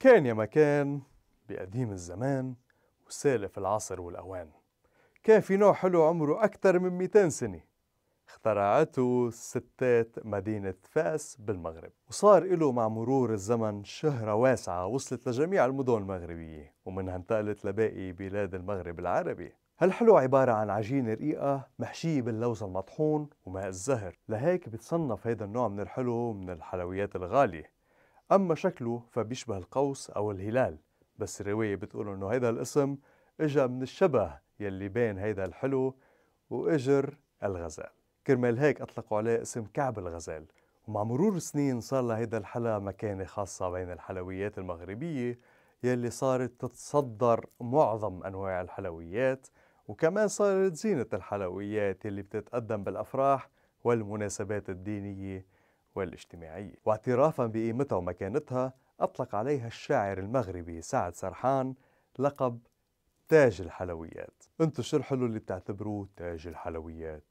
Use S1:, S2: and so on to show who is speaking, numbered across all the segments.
S1: كان يا مكان بقديم الزمان وسالف العصر والأوان كان في نوع حلو عمره أكثر من 200 سنة اخترعته ستات مدينة فاس بالمغرب وصار له مع مرور الزمن شهرة واسعة وصلت لجميع المدن المغربية ومنها انتقلت لباقي بلاد المغرب العربي هالحلو عبارة عن عجينة رقيقة محشية باللوز المطحون وماء الزهر لهيك بتصنف هيدا النوع من الحلو من الحلويات الغالية أما شكله فبيشبه القوس أو الهلال بس الرواية بتقول إنه هيدا الاسم إجا من الشبه يلي بين هيدا الحلو وإجر الغزال كرمال هيك أطلقوا عليه اسم كعب الغزال ومع مرور السنين صار لهيدا الحلا مكانة خاصة بين الحلويات المغربية يلي صارت تتصدر معظم أنواع الحلويات وكمان صارت زينة الحلويات يلي بتتقدم بالأفراح والمناسبات الدينية والاجتماعية واعترافا بقيمتها ومكانتها أطلق عليها الشاعر المغربي سعد سرحان لقب تاج الحلويات انتو شو الحلو اللي بتعتبروه تاج الحلويات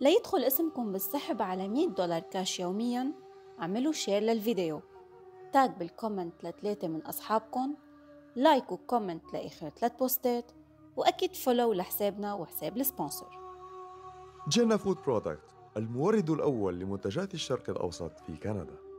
S2: ليدخل اسمكم بالسحب على 100 دولار كاش يوميا اعملوا شير للفيديو تاج بالكومنت لثلاثة من أصحابكم لايك وكومنت لآخر ثلاث بوستات وأكيد فولو لحسابنا وحساب السبونسر
S1: جنة فود برودكت المورد الأول لمنتجات الشرق الأوسط في كندا